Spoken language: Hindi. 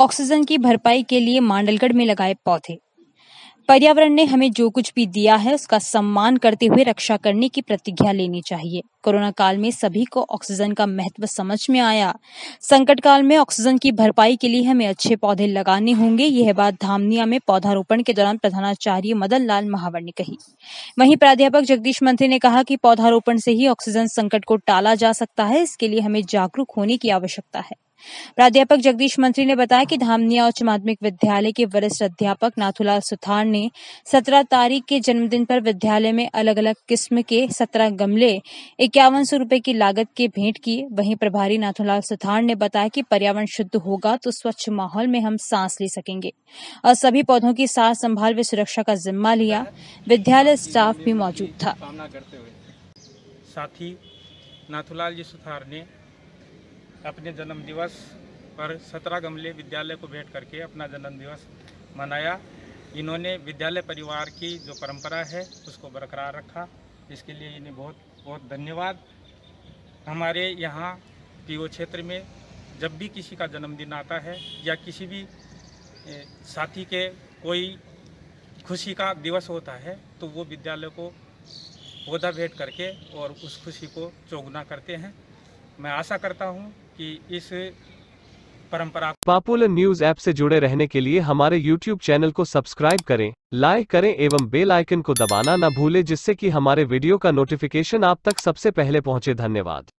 ऑक्सीजन की भरपाई के लिए मांडलगढ़ में लगाए पौधे पर्यावरण ने हमें जो कुछ भी दिया है उसका सम्मान करते हुए रक्षा करने की प्रतिज्ञा लेनी चाहिए कोरोना काल में सभी को ऑक्सीजन का महत्व समझ में आया संकट काल में ऑक्सीजन की भरपाई के लिए हमें अच्छे पौधे लगाने होंगे यह बात धामनिया में पौधारोपण के दौरान प्रधानाचार्य मदन लाल महावर ने कही वहीं प्राध्यापक जगदीश मंत्री ने कहा कि पौधारोपण से ही ऑक्सीजन संकट को टाला जा सकता है इसके लिए हमें जागरूक होने की आवश्यकता है प्राध्यापक जगदीश मंत्री ने बताया कि धामनिया उच्च माध्यमिक विद्यालय के वरिष्ठ अध्यापक नाथुलाल सुथार ने सत्रह तारीख के जन्मदिन पर विद्यालय में अलग अलग किस्म के सत्रह गमले इक्यावन सौ रूपये की लागत के भेंट की वहीं प्रभारी नाथुलाल सुथार ने बताया कि पर्यावरण शुद्ध होगा तो स्वच्छ माहौल में हम सांस ले सकेंगे और सभी पौधों की सांस संभाल व सुरक्षा का जिम्मा लिया विद्यालय स्टाफ भी मौजूद था साथ ही नाथुलाल जी सुथार ने अपने जन्म दिवस पर सत्रह गमले विद्यालय को भेंट करके अपना जन्म दिवस मनाया इन्होंने विद्यालय परिवार की जो परंपरा है उसको बरकरार रखा इसके लिए इन्हें बहुत बहुत धन्यवाद हमारे यहाँ पीओ क्षेत्र में जब भी किसी का जन्मदिन आता है या किसी भी साथी के कोई खुशी का दिवस होता है तो वो विद्यालय को पौधा भेंट करके और उस खुशी को चौगुना करते हैं मैं आशा करता हूँ कि इस परंपरा पॉपुलर न्यूज ऐप से जुड़े रहने के लिए हमारे यूट्यूब चैनल को सब्सक्राइब करें लाइक करें एवं बेल आइकन को दबाना न भूलें जिससे कि हमारे वीडियो का नोटिफिकेशन आप तक सबसे पहले पहुंचे धन्यवाद